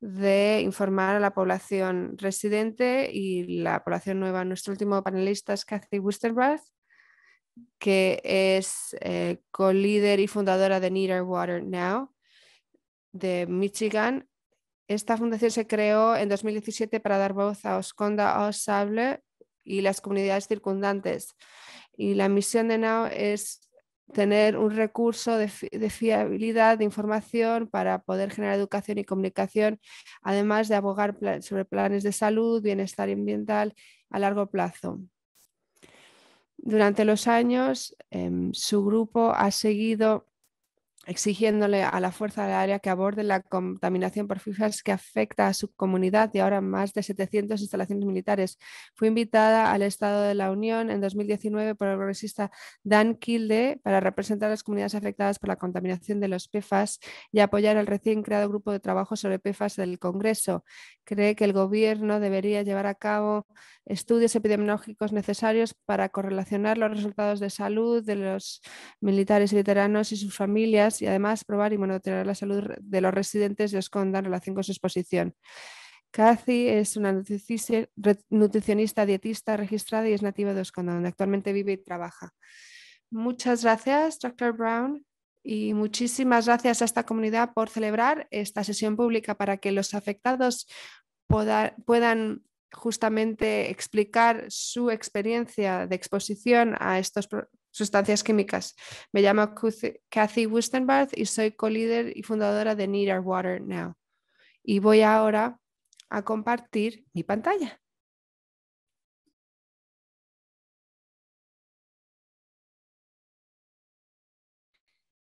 de informar a la población residente y la población nueva. Nuestro último panelista es Kathy Wisterbath, que es eh, co-líder y fundadora de Need Our Water Now de Michigan. Esta fundación se creó en 2017 para dar voz a Osconda, Osable y las comunidades circundantes. Y la misión de Now es tener un recurso de, fiabilidad de información para poder generar educación y comunicación, además de abogar sobre planes de salud, bienestar ambiental a largo plazo. Durante los años, em, su grupo ha seguido exigiéndole a la fuerza del área que aborde la contaminación por PFAS que afecta a su comunidad y ahora más de 700 instalaciones militares. Fue invitada al Estado de la Unión en 2019 por el progresista Dan Kilde para representar a las comunidades afectadas por la contaminación de los PFAS y apoyar el recién creado grupo de trabajo sobre PFAS del Congreso. Cree que el gobierno debería llevar a cabo estudios epidemiológicos necesarios para correlacionar los resultados de salud de los militares y veteranos y sus familias y además probar y monitorear la salud de los residentes de Esconda en relación con su exposición. Cathy es una nutricionista dietista registrada y es nativa de Esconda, donde actualmente vive y trabaja. Muchas gracias, Dr. Brown, y muchísimas gracias a esta comunidad por celebrar esta sesión pública para que los afectados puedan justamente explicar su experiencia de exposición a estos sustancias químicas. Me llamo Kathy Wustenbarth y soy co-líder y fundadora de Need Our Water Now. Y voy ahora a compartir mi pantalla.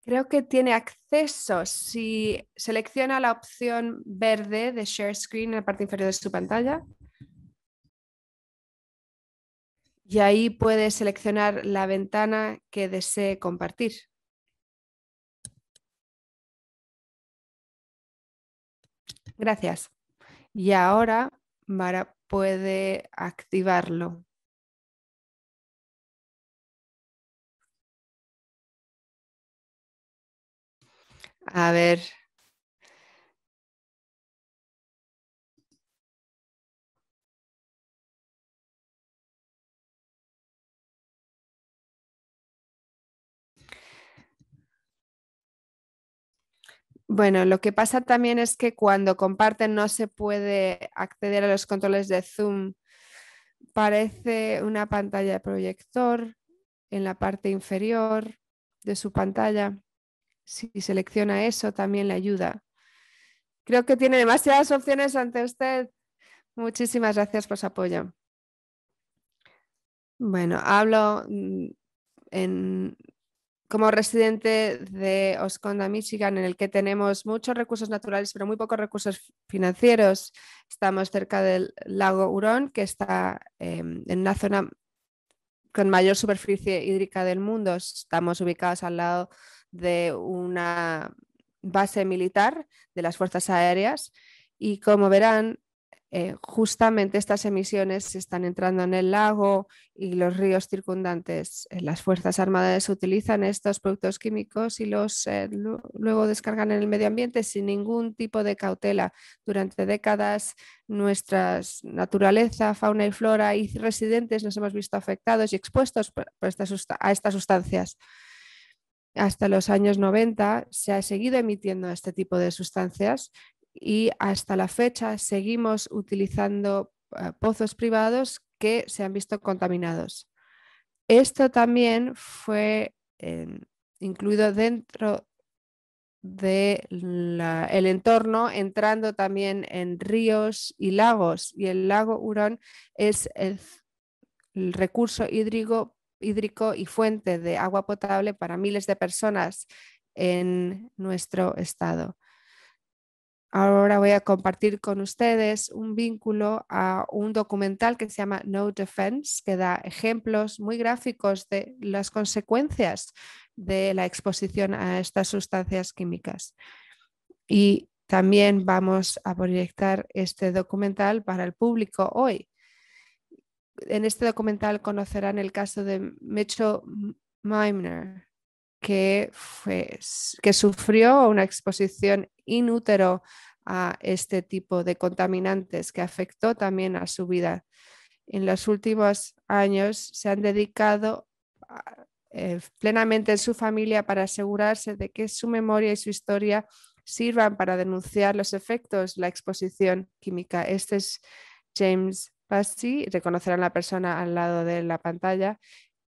Creo que tiene acceso si selecciona la opción verde de Share Screen en la parte inferior de su pantalla. y ahí puede seleccionar la ventana que desee compartir. Gracias. Y ahora Mara puede activarlo. A ver, Bueno, lo que pasa también es que cuando comparten no se puede acceder a los controles de Zoom. Parece una pantalla de proyector en la parte inferior de su pantalla. Si selecciona eso, también le ayuda. Creo que tiene demasiadas opciones ante usted. Muchísimas gracias por su apoyo. Bueno, hablo mm, en como residente de Osconda, Michigan, en el que tenemos muchos recursos naturales, pero muy pocos recursos financieros. Estamos cerca del lago Hurón, que está em, en una zona con mayor superficie hídrica del mundo. Estamos ubicados al lado de una base militar de las Fuerzas Aéreas y como verán, eh, justamente estas emisiones están entrando en el lago y los ríos circundantes. Eh, las Fuerzas Armadas utilizan estos productos químicos y los eh, luego descargan en el medio ambiente sin ningún tipo de cautela. Durante décadas, nuestra naturaleza, fauna y flora y residentes nos hemos visto afectados y expuestos a estas sustancias hasta los años 90 se ha seguido emitiendo este tipo de sustancias y hasta la fecha seguimos utilizando eh, pozos privados que se han visto contaminados. Esto también fue em, incluido dentro del el entorno, entrando también en ríos y lagos. Y el lago Hurón es el, recurso hídrico y fuente de agua potable para miles de personas en nuestro estado. Ahora voy a compartir con ustedes un vínculo a un documental que se llama No Defense, que da ejemplos muy gráficos de las consecuencias de la exposición a estas sustancias químicas. Y también vamos a proyectar este documental para el público hoy. En este documental conocerán el caso de Mitchell Meimner, que, sufrió una exposición inútero a este tipo de contaminantes que afectó también a su vida. En los últimos años se han dedicado eh, plenamente en su familia para asegurarse de que su memoria y su historia sirvan para denunciar los efectos de la exposición química. Este es James Bassi, reconocerán la persona al lado de la pantalla,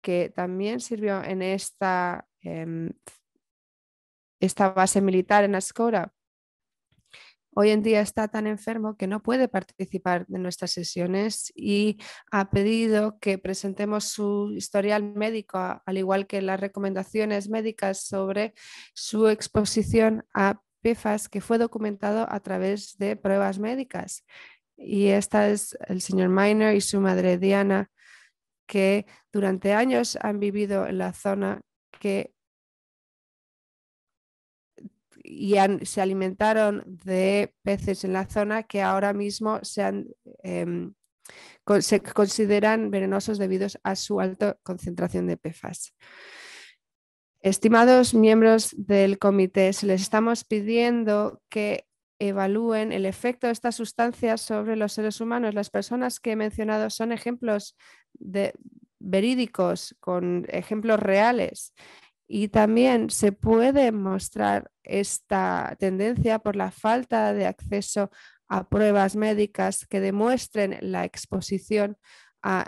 que también sirvió en esta Em, esta base militar en Ascora hoy en día está tan enfermo que no puede participar de nuestras sesiones y ha pedido que presentemos su historial médico, al igual que las recomendaciones médicas sobre su exposición a PFAS que fue documentado a través de pruebas médicas. Y esta es el señor Miner y su madre Diana, que durante años han vivido en la zona que y se alimentaron de peces en la zona que ahora mismo se, em, consideran venenosos debido a su alta concentración de PFAS. Estimados miembros del comité, les estamos pidiendo que evalúen el efecto de estas sustancias sobre los seres humanos. Las personas que he mencionado son ejemplos verídicos, con ejemplos reales y también se puede mostrar esta tendencia por la falta de acceso a pruebas médicas que demuestren la exposición a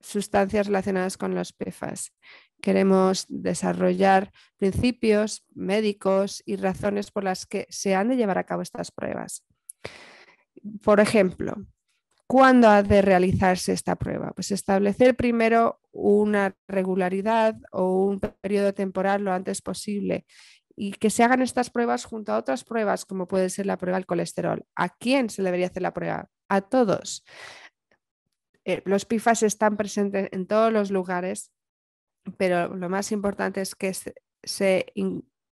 sustancias relacionadas con los PFAS. Queremos desarrollar principios médicos y razones por las que se han de llevar a cabo estas pruebas. Por ejemplo, ¿Cuándo ha de realizarse esta prueba? Pues establecer primero una regularidad o un periodo temporal lo antes posible y que se hagan estas pruebas junto a otras pruebas, como puede ser la prueba del colesterol. ¿A quién se debería hacer la prueba? A todos. Eh, los PIFAS están presentes en todos los lugares, pero lo más importante es que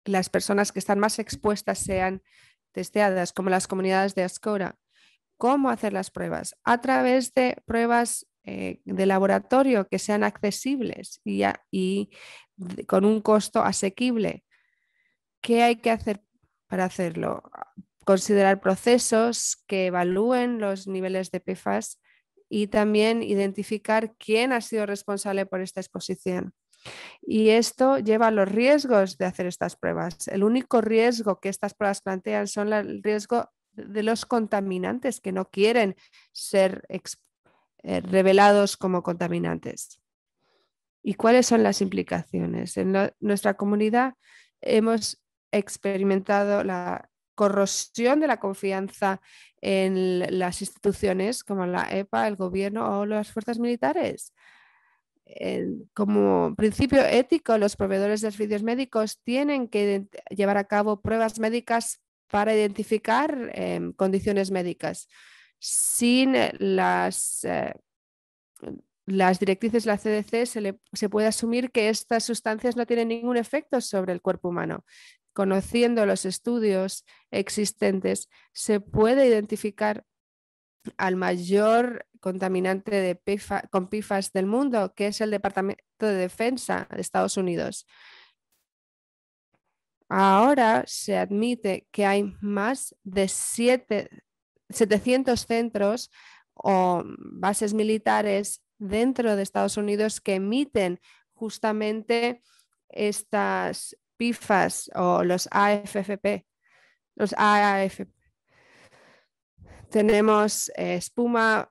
las personas que están más expuestas sean testeadas, como las comunidades de Ascora ¿Cómo hacer las pruebas? A través de pruebas eh, de laboratorio que sean accesibles y, con un costo asequible. ¿Qué hay que hacer para hacerlo? Considerar procesos que evalúen los niveles de PFAS y también identificar quién ha sido responsable por esta exposición. Y esto lleva a los riesgos de hacer estas pruebas. El único riesgo que estas pruebas plantean son el riesgo de los contaminantes que no quieren ser eh, revelados como contaminantes. ¿Y cuáles son las implicaciones? En nuestra comunidad hemos experimentado la corrosión de la confianza en las instituciones como la EPA, el gobierno o las fuerzas militares. como principio ético, los proveedores de servicios médicos tienen que llevar a cabo pruebas médicas para identificar em, condiciones médicas. Sin eh, las, eh, las directrices de la CDC se, puede asumir que estas sustancias no tienen ningún efecto sobre el cuerpo humano. Conociendo los estudios existentes, se puede identificar al mayor contaminante de con PIFAS del mundo, que es el Departamento de Defensa de Estados Unidos. Ahora se admite que hay más de 700 centros o bases militares dentro de Estados Unidos que emiten justamente estas PIFAS o los AFFP. Los Tenemos espuma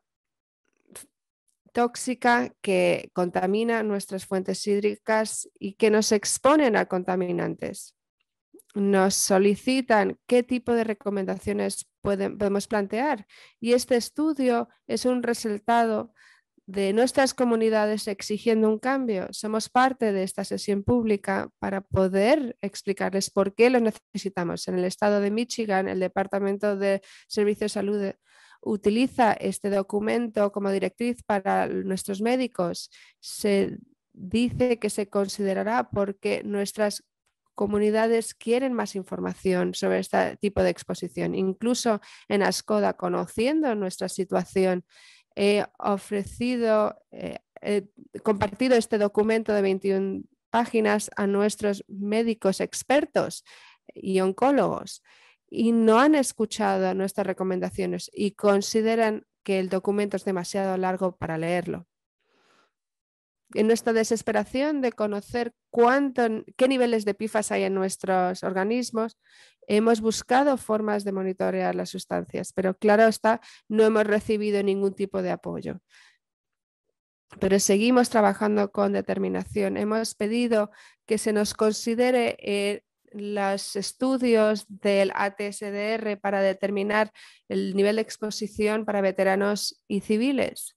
tóxica que contamina nuestras fuentes hídricas y que nos exponen a contaminantes nos solicitan qué tipo de recomendaciones podemos plantear. Y este estudio es un resultado de nuestras comunidades exigiendo un cambio. Somos parte de esta sesión pública para poder explicarles por qué lo necesitamos. En el estado de Michigan, el Departamento de Servicios de Salud utiliza este documento como directriz para nuestros médicos. Se dice que se considerará porque nuestras comunidades quieren más información sobre este tipo de exposición. Incluso en Ascoda, conociendo nuestra situación, he ofrecido, eh, compartido este documento de 21 páginas a nuestros médicos expertos y oncólogos y no han escuchado nuestras recomendaciones y consideran que el documento es demasiado largo para leerlo en nuestra desesperación de conocer qué niveles de PIFAS hay en nuestros organismos, hemos buscado formas de monitorear las sustancias, pero claro está, no hemos recibido ningún tipo de apoyo. Pero seguimos trabajando con determinación. Hemos pedido que se nos considere eh, los estudios del ATSDR para determinar el nivel de exposición para veteranos y civiles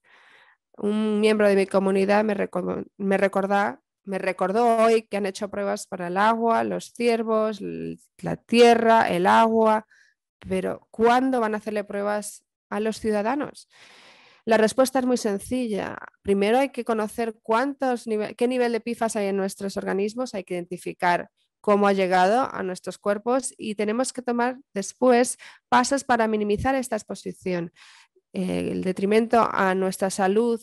un miembro de mi comunidad me, recordó, me, recordó hoy que han hecho pruebas para el agua, los ciervos, la tierra, el agua, pero ¿cuándo van a hacerle pruebas a los ciudadanos? La respuesta es muy sencilla. Primero hay que conocer cuántos qué nivel de PIFAS hay en nuestros organismos, hay que identificar cómo ha llegado a nuestros cuerpos y tenemos que tomar después pasos para minimizar esta exposición. Eh, el detrimento a nuestra salud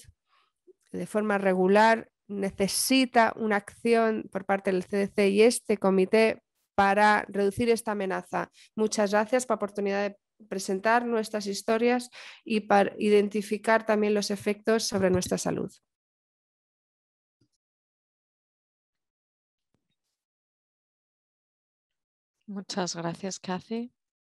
de forma regular necesita una acción por parte del CDC y este comité para reducir esta amenaza. Muchas gracias por la oportunidad de presentar nuestras historias y para identificar también los efectos sobre nuestra salud. Muchas gracias, Cathy.